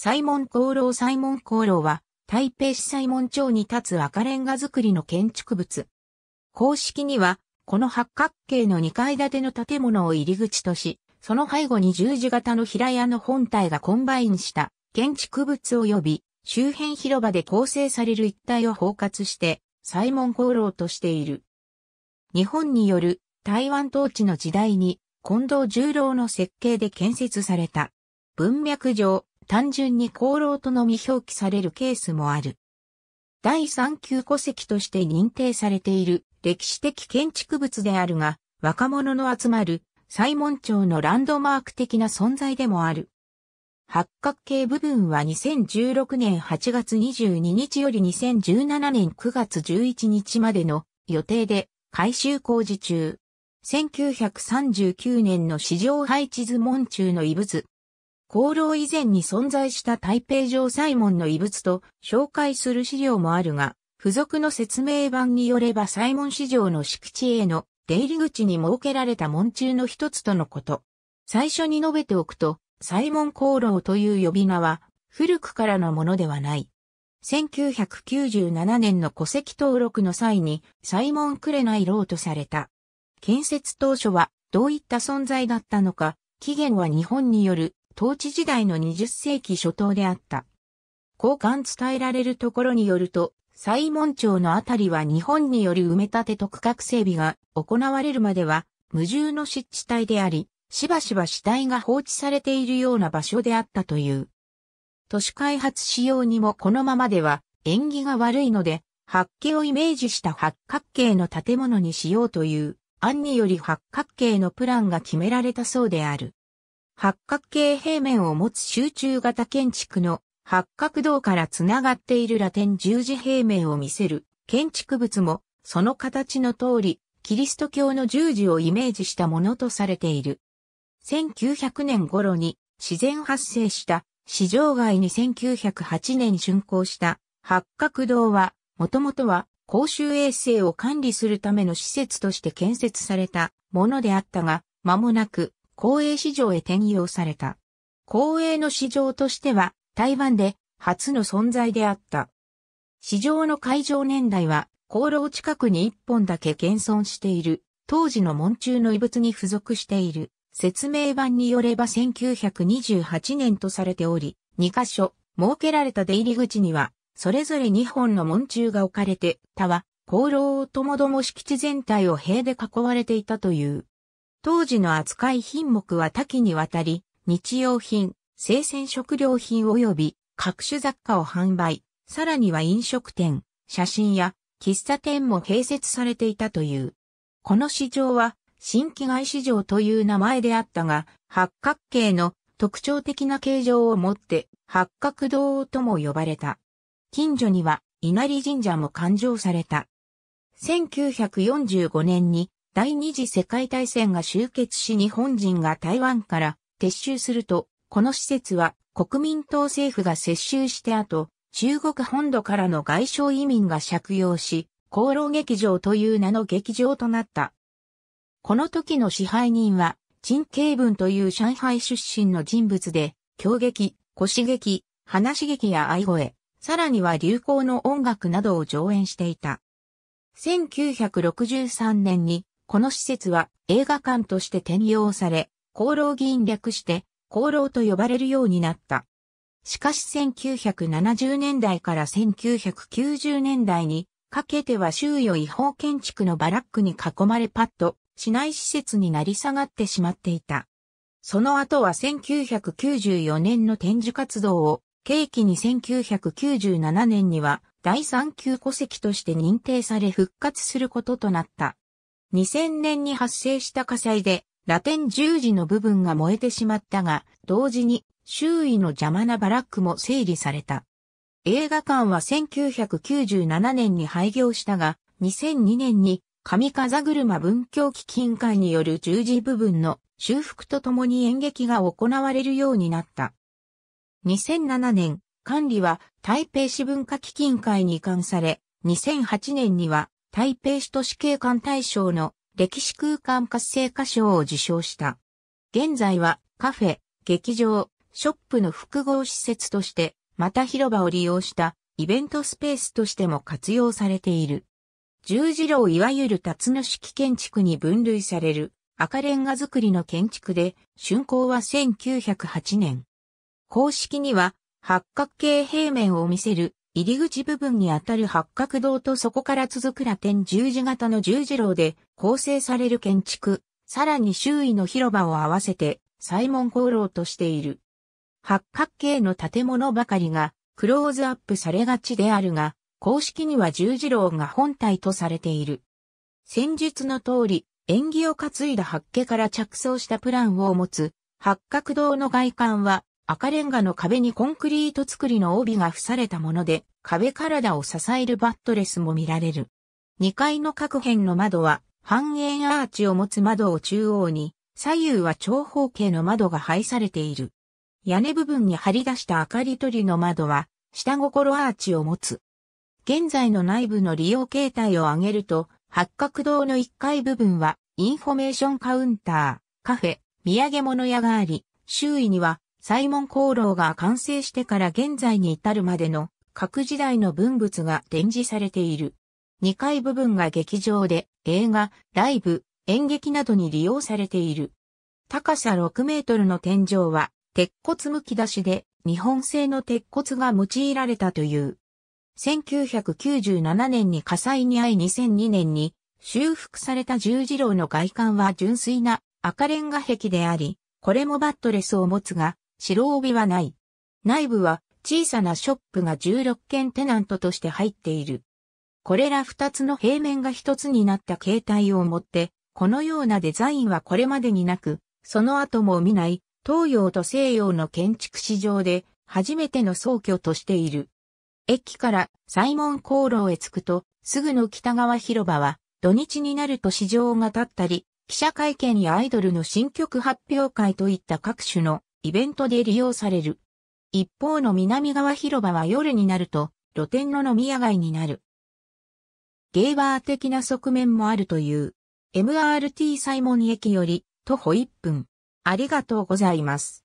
サイモン功労サイモン功労は、台北市サイモン町に立つ赤レンガ造りの建築物。公式には、この八角形の2階建ての建物を入り口とし、その背後に十字型の平屋の本体がコンバインした建築物及び周辺広場で構成される一帯を包括して、サイモン功労としている。日本による台湾統治の時代に近藤十郎の設計で建設された。文脈上、単純に功労とのみ表記されるケースもある。第3級戸籍として認定されている歴史的建築物であるが、若者の集まる西門町のランドマーク的な存在でもある。八角形部分は2016年8月22日より2017年9月11日までの予定で改修工事中。1939年の市場配置図門中の遺物、功労以前に存在した台北城西門の遺物と紹介する資料もあるが、付属の説明版によれば西門市場の敷地への出入り口に設けられた門中の一つとのこと。最初に述べておくと、西門功労という呼び名は古くからのものではない。1997年の戸籍登録の際に、サイモン・クレナイ・ローとされた。建設当初はどういった存在だったのか、起源は日本による統治時代の20世紀初頭であった。交換伝えられるところによると、西門町のあたりは日本による埋め立てと区画整備が行われるまでは無重の湿地帯であり、しばしば死体が放置されているような場所であったという。都市開発仕様にもこのままでは縁起が悪いので、八景をイメージした八角形の建物にしようという案により八角形のプランが決められたそうである。八角形平面を持つ集中型建築の八角道から繋がっているラテン十字平面を見せる建築物もその形の通りキリスト教の十字をイメージしたものとされている。1900年頃に自然発生した市場外に1908年竣工した八角堂は、もともとは公衆衛生を管理するための施設として建設されたものであったが、間もなく公営市場へ転用された。公営の市場としては台湾で初の存在であった。市場の会場年代は、航路近くに一本だけ現存している、当時の門中の遺物に付属している、説明版によれば1928年とされており、2箇所、設けられた出入り口には、それぞれ2本の門中が置かれて、他は、航路をともども敷地全体を塀で囲われていたという。当時の扱い品目は多岐にわたり、日用品、生鮮食料品及び各種雑貨を販売、さらには飲食店、写真や喫茶店も併設されていたという。この市場は新規外市場という名前であったが、八角形の特徴的な形状を持って八角堂とも呼ばれた。近所には稲荷神社も勘定された。1945年に第二次世界大戦が終結し日本人が台湾から撤収すると、この施設は国民党政府が接収して後、中国本土からの外省移民が借用し、功労劇場という名の劇場となった。この時の支配人は、陳慶文という上海出身の人物で、狂劇、腰劇、話劇や愛声、さらには流行の音楽などを上演していた。1963年にこの施設は映画館として転用され、功労議員略して功労と呼ばれるようになった。しかし1970年代から1990年代にかけては周囲を違法建築のバラックに囲まれパッと市内施設になり下がってしまっていた。その後は1994年の展示活動を契機に1997年には第3級戸籍として認定され復活することとなった。2000年に発生した火災で、ラテン十字の部分が燃えてしまったが、同時に周囲の邪魔なバラックも整理された。映画館は1997年に廃業したが、2002年に上風車文教基金会による十字部分の修復とともに演劇が行われるようになった。2007年、管理は台北市文化基金会に移管され、2008年には台北市都市景観大賞の歴史空間活性化賞を受賞した。現在はカフェ、劇場、ショップの複合施設として、また広場を利用したイベントスペースとしても活用されている。十字路いわゆる辰野式建築に分類される赤レンガ造りの建築で、竣工は1908年。公式には八角形平面を見せる入り口部分にあたる八角堂とそこから続くラテン十字型の十字路で構成される建築、さらに周囲の広場を合わせて、サイモン功労としている。八角形の建物ばかりがクローズアップされがちであるが、公式には十字路が本体とされている。戦術の通り、縁起を担いだ八家から着想したプランを持つ、八角堂の外観は赤レンガの壁にコンクリート作りの帯が付されたもので、壁体を支えるバットレスも見られる。2階の各辺の窓は、半円アーチを持つ窓を中央に、左右は長方形の窓が配されている。屋根部分に張り出した明かり取りの窓は、下心アーチを持つ。現在の内部の利用形態を挙げると、八角堂の1階部分は、インフォメーションカウンター、カフェ、土産物屋があり、周囲にはサイモン・コーローが完成してから現在に至るまでの各時代の文物が展示されている。2階部分が劇場で映画、ライブ、演劇などに利用されている。高さ6メートルの天井は鉄骨むき出しで日本製の鉄骨が用いられたという。1997年に火災に遭い2002年に修復された十字路の外観は純粋な赤レンガ壁であり、これもバットレスを持つが、白帯はない。内部は小さなショップが16件テナントとして入っている。これら2つの平面が1つになった形態をもって、このようなデザインはこれまでになく、その後も見ない東洋と西洋の建築史上で初めての創教としている。駅からサイモン航路へ着くと、すぐの北側広場は土日になると市場が立ったり、記者会見やアイドルの新曲発表会といった各種のイベントで利用される。一方の南側広場は夜になると露天の飲み屋街になる。ゲーバー的な側面もあるという。MRT サイモン駅より徒歩1分。ありがとうございます。